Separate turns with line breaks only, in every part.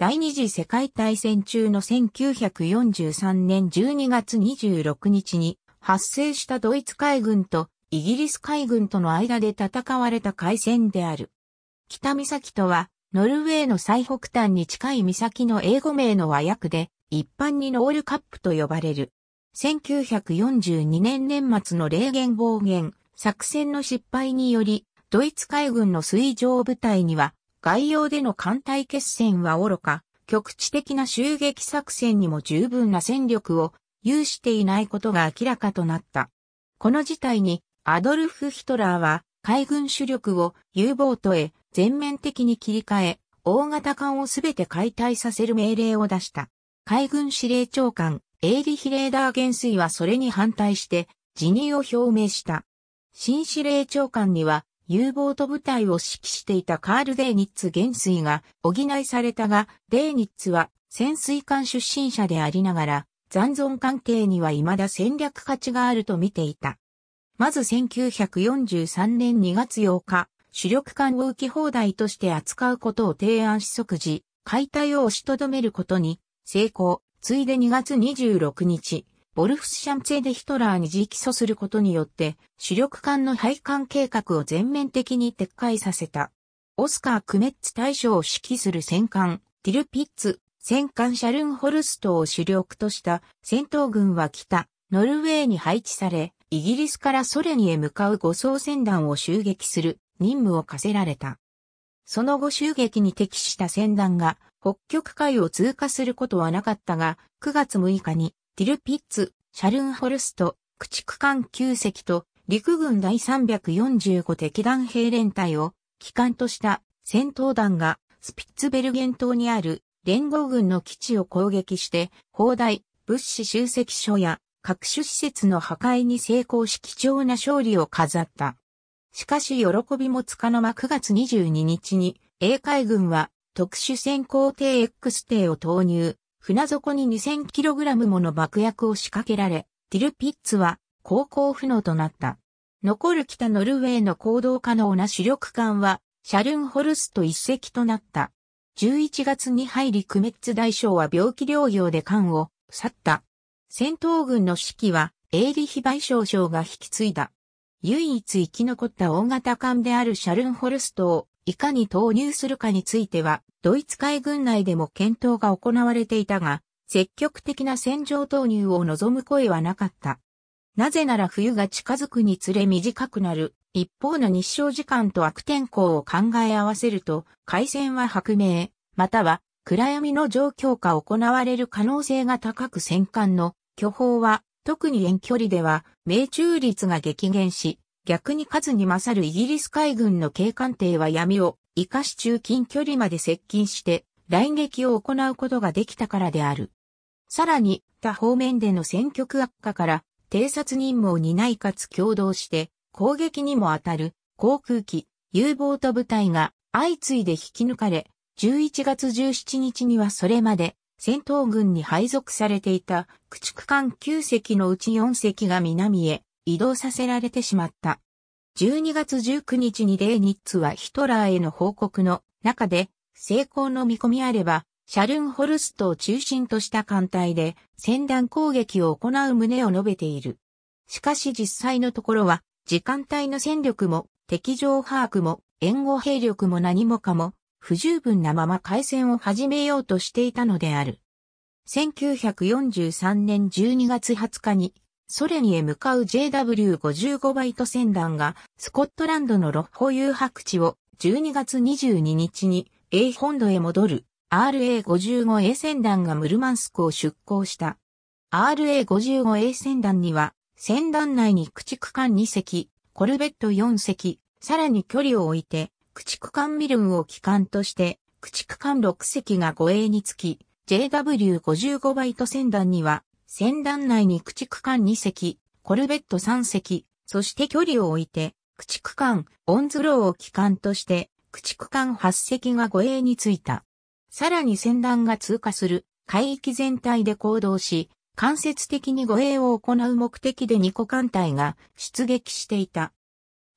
第二次世界大戦中の1943年12月26日に発生したドイツ海軍とイギリス海軍との間で戦われた海戦である。北岬とは、ノルウェーの最北端に近い岬の英語名の和訳で、一般にノールカップと呼ばれる。1942年年末の霊言暴言、作戦の失敗により、ドイツ海軍の水上部隊には外洋での艦隊決戦は愚か、局地的な襲撃作戦にも十分な戦力を有していないことが明らかとなった。この事態にアドルフ・ヒトラーは海軍主力を U ボートへ全面的に切り替え、大型艦をすべて解体させる命令を出した。海軍司令長官、エイリヒ・レーダー元帥はそれに反対して辞任を表明した。新司令長官には U ボート部隊を指揮していたカール・デーニッツ元帥が補いされたが、デーニッツは潜水艦出身者でありながら、残存関係には未だ戦略価値があると見ていた。まず1943年2月8日、主力艦を浮き放題として扱うことを提案し即時、解体を押しとどめることに成功。ついで2月26日、ボルフスシャンツェでヒトラーに直訴することによって、主力艦の配管計画を全面的に撤回させた。オスカー・クメッツ大将を指揮する戦艦、ティルピッツ、戦艦シャルンホルストを主力とした戦闘軍は北、ノルウェーに配置され、イギリスからソ連へ向かう護送船団を襲撃する任務を課せられた。その後襲撃に適した船団が北極海を通過することはなかったが、9月6日にティルピッツ、シャルンホルスト、駆逐艦9隻と陸軍第345敵団兵連隊を機関とした戦闘団がスピッツベルゲン島にある連合軍の基地を攻撃して砲台、物資集積所や各種施設の破壊に成功し貴重な勝利を飾った。しかし喜びもつかの間9月22日に英海軍は特殊戦艦艇 X 艇を投入、船底に 2000kg もの爆薬を仕掛けられ、ティルピッツは航行不能となった。残る北ノルウェーの行動可能な主力艦は、シャルンホルスト一隻となった。11月に入りクメッツ大将は病気療養で艦を去った。戦闘軍の指揮は、エーリヒ賠償将が引き継いだ。唯一生き残った大型艦であるシャルンホルストをいかに投入するかについては、ドイツ海軍内でも検討が行われていたが、積極的な戦場投入を望む声はなかった。なぜなら冬が近づくにつれ短くなる、一方の日照時間と悪天候を考え合わせると、海戦は白明、または暗闇の状況下行われる可能性が高く戦艦の巨峰は、特に遠距離では命中率が激減し、逆に数に勝るイギリス海軍の警官艇は闇を生かし中近距離まで接近して来撃を行うことができたからである。さらに他方面での戦局悪化から偵察任務を担いかつ共同して攻撃にも当たる航空機、U ボート部隊が相次いで引き抜かれ、11月17日にはそれまで戦闘軍に配属されていた駆逐艦9隻のうち4隻が南へ移動させられてしまった。12月19日にレーニッツはヒトラーへの報告の中で、成功の見込みあれば、シャルンホルストを中心とした艦隊で戦断攻撃を行う旨を述べている。しかし実際のところは、時間帯の戦力も、敵情把握も、援護兵力も何もかも、不十分なまま海戦を始めようとしていたのである。1943年12月20日にソ連へ向かう JW55 バイト船団が、スコットランドのロッホ遊白地を12月22日に A 本土へ戻る RA55A 船団がムルマンスクを出港した。RA55A 船団には、船団内に駆逐艦2隻、コルベット4隻、さらに距離を置いて、駆逐艦ミルンを機関として、駆逐艦6隻が護衛につき、JW55 バイト船団には、船団内に駆逐艦2隻、コルベット3隻、そして距離を置いて、駆逐艦、オンズローを機関として、駆逐艦8隻が護衛についた。さらに船団が通過する海域全体で行動し、間接的に護衛を行う目的で2個艦隊が出撃していた。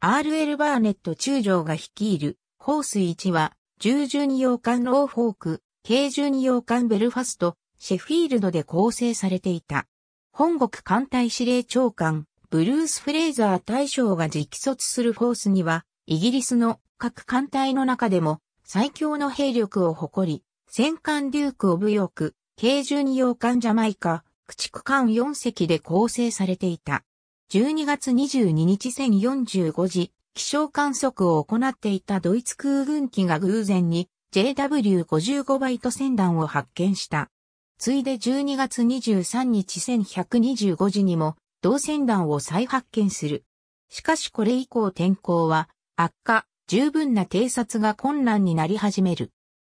RL バーネット中将が率いる、ホース1は、1012洋艦ローフォーク、軽12洋艦ベルファスト、シェフィールドで構成されていた。本国艦隊司令長官、ブルース・フレイザー大将が直卒するフォースには、イギリスの各艦隊の中でも最強の兵力を誇り、戦艦デューク・オブ・ヨーク、軽重二洋艦ジャマイカ、駆逐艦4隻で構成されていた。12月22日千4 5時、気象観測を行っていたドイツ空軍機が偶然に JW55 バイト船団を発見した。次いで12月23日1125時にも、同船団を再発見する。しかしこれ以降天候は悪化、十分な偵察が困難になり始める。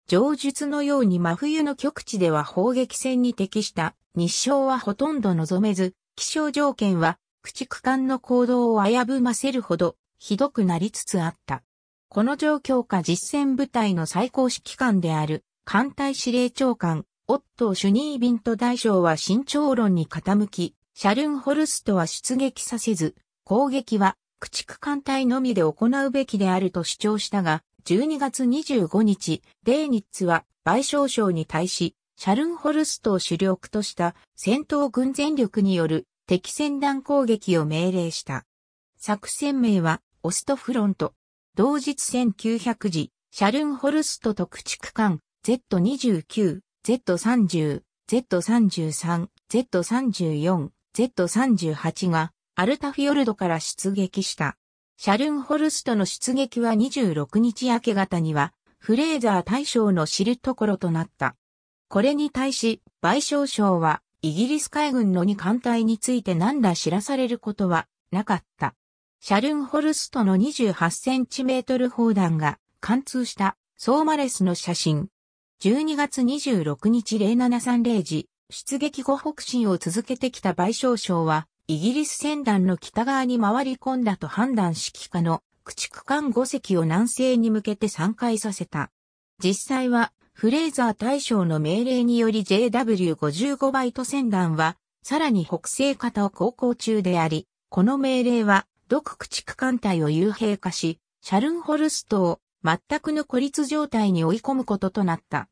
上述のように真冬の極地では砲撃戦に適した日照はほとんど望めず、気象条件は駆逐艦の行動を危ぶませるほどひどくなりつつあった。この状況下実戦部隊の最高指揮官である艦隊司令長官オットー・シュニービント大将は慎重論に傾き、シャルンホルストは出撃させず、攻撃は駆逐艦隊のみで行うべきであると主張したが、12月25日、デーニッツは賠償省に対し、シャルンホルストを主力とした戦闘軍全力による敵戦団攻撃を命令した。作戦名はオストフロント。同日1900時、シャルンホルストと駆逐艦 Z29 Z30、Z33、Z34、Z38 がアルタフィヨルドから出撃した。シャルンホルストの出撃は26日明け方にはフレーザー大将の知るところとなった。これに対し賠償省はイギリス海軍の2艦隊について何ら知らされることはなかった。シャルンホルストの28センチメートル砲弾が貫通したソーマレスの写真、12月26日0730時、出撃後北進を続けてきた賠償省は、イギリス船団の北側に回り込んだと判断し帰化の駆逐艦5隻を南西に向けて散開させた。実際は、フレーザー大将の命令により JW55 バイト船団は、さらに北西方を航行中であり、この命令は、独駆逐艦隊を遊兵化し、シャルンホルストを全くの孤立状態に追い込むこととなった。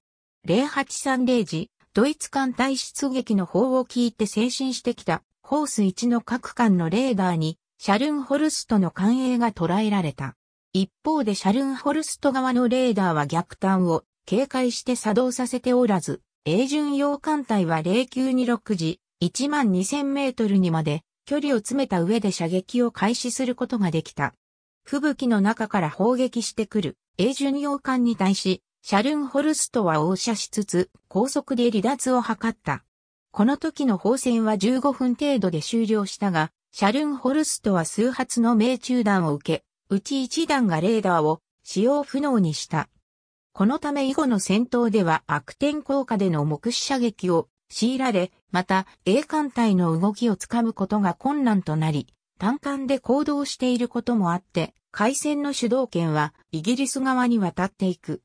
0830時、ドイツ艦隊出撃の砲を聞いて精神してきた、ホース1の各艦のレーダーに、シャルンホルストの艦影が捉えられた。一方でシャルンホルスト側のレーダーは逆端を警戒して作動させておらず、英順洋艦隊は0926時、1万2000メートルにまで距離を詰めた上で射撃を開始することができた。吹雪の中から砲撃してくる、英巡洋艦に対し、シャルンホルストは応射しつつ、高速で離脱を図った。この時の砲戦は15分程度で終了したが、シャルンホルストは数発の命中弾を受け、うち1弾がレーダーを使用不能にした。このため以後の戦闘では悪天効果での目視射撃を強いられ、また、A 艦隊の動きをつかむことが困難となり、単艦で行動していることもあって、海戦の主導権はイギリス側に渡っていく。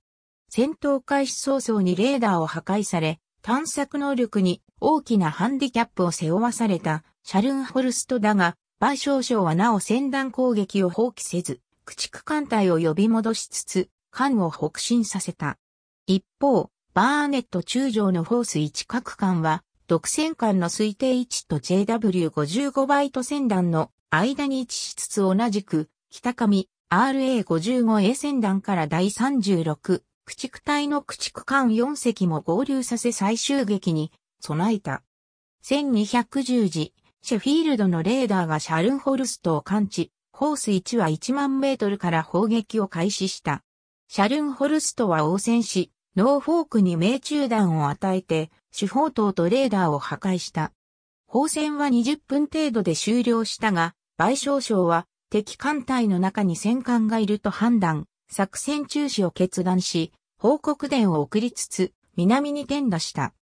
戦闘開始早々にレーダーを破壊され、探索能力に大きなハンディキャップを背負わされたシャルンホルストだが、賠償省はなお戦弾攻撃を放棄せず、駆逐艦隊を呼び戻しつつ、艦を北進させた。一方、バーネット中将のフォース1各艦は、独占艦の推定位置と JW55 バイト戦団の間に位置しつつ同じく北上、RA55 A 戦団から第36、駆逐隊の駆逐艦4隻も合流させ最終撃に備えた。1210時、シェフィールドのレーダーがシャルンホルストを感知、ホース1は1万メートルから砲撃を開始した。シャルンホルストは応戦し、ノーフォークに命中弾を与えて、主砲塔とレーダーを破壊した。砲戦は20分程度で終了したが、賠償賞は敵艦隊の中に戦艦がいると判断、作戦中止を決断し、報告伝を送りつつ、南に転打した。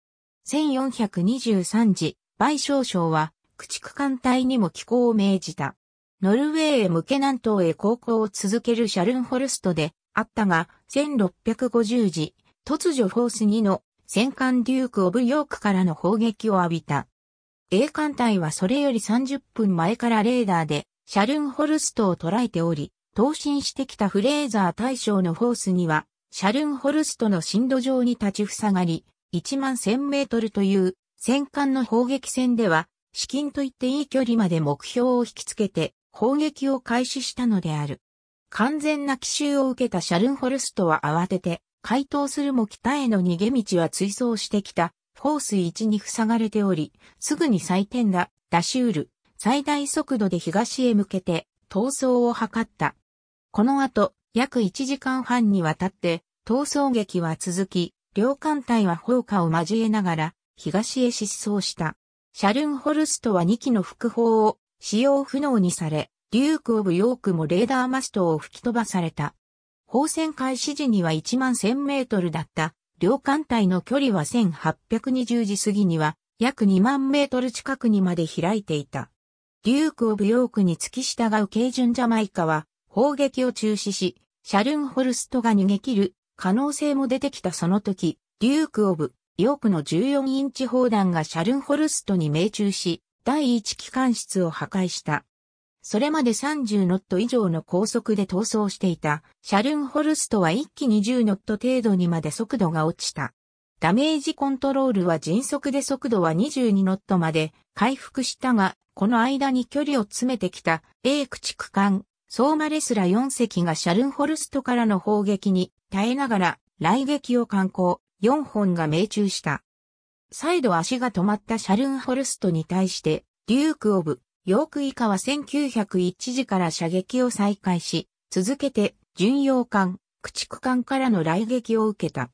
1423時、賠償省は、駆逐艦隊にも寄港を命じた。ノルウェーへ向け南東へ航行を続けるシャルンホルストであったが、1650時、突如フォース2の戦艦デューク・オブ・ヨークからの砲撃を浴びた。A 艦隊はそれより30分前からレーダーでシャルンホルストを捉えており、投進してきたフレーザー大将のフォースには、シャルンホルストの深度上に立ち塞がり、1万1000メートルという戦艦の砲撃戦では、至近といっていい距離まで目標を引きつけて、砲撃を開始したのである。完全な奇襲を受けたシャルンホルストは慌てて、回答するも北への逃げ道は追走してきた、フォース1に塞がれており、すぐに再転だ、ダシュール、最大速度で東へ向けて逃走を図った。この後、約1時間半にわたって、逃走劇は続き、両艦隊は砲火を交えながら、東へ失踪した。シャルンホルストは2機の副砲を使用不能にされ、デューク・オブ・ヨークもレーダーマストを吹き飛ばされた。砲戦開始時には1万1000メートルだった。両艦隊の距離は1820時過ぎには約2万メートル近くにまで開いていた。デューク・オブ・ヨークに付き従う軽順ジャマイカは砲撃を中止し、シャルンホルストが逃げ切る可能性も出てきたその時、デューク・オブ・ヨークの14インチ砲弾がシャルンホルストに命中し、第1機関室を破壊した。それまで30ノット以上の高速で逃走していたシャルンホルストは一気に10ノット程度にまで速度が落ちた。ダメージコントロールは迅速で速度は22ノットまで回復したがこの間に距離を詰めてきた英駆逐艦、ソーマレスラ4隻がシャルンホルストからの砲撃に耐えながら雷撃を観光、4本が命中した。再度足が止まったシャルンホルストに対して、デューク・オブ、ヨーク以下は1901時から射撃を再開し、続けて巡洋艦、駆逐艦からの雷撃を受けた。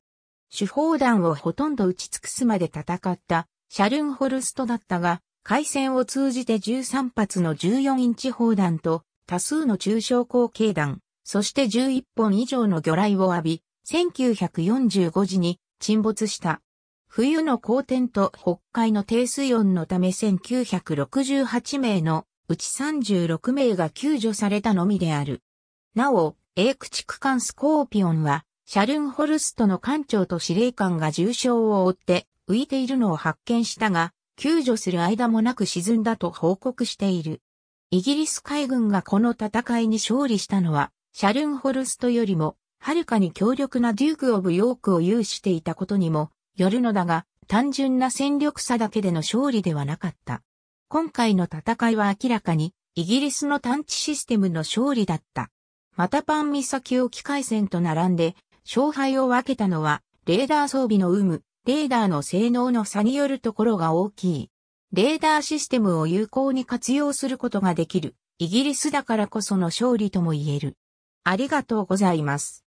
手砲弾をほとんど撃ち尽くすまで戦ったシャルンホルストだったが、海戦を通じて13発の14インチ砲弾と多数の中小口径弾、そして11本以上の魚雷を浴び、1945時に沈没した。冬の好天と北海の低水温のため1968名のうち36名が救助されたのみである。なお、英駆逐艦スコーピオンは、シャルンホルストの艦長と司令官が重傷を負って浮いているのを発見したが、救助する間もなく沈んだと報告している。イギリス海軍がこの戦いに勝利したのは、シャルンホルストよりも、はるかに強力なデューク・オブ・ヨークを有していたことにも、よるのだが、単純な戦力差だけでの勝利ではなかった。今回の戦いは明らかに、イギリスの探知システムの勝利だった。またパン岬沖海戦と並んで、勝敗を分けたのは、レーダー装備の有無、レーダーの性能の差によるところが大きい。レーダーシステムを有効に活用することができる、イギリスだからこその勝利とも言える。ありがとうございます。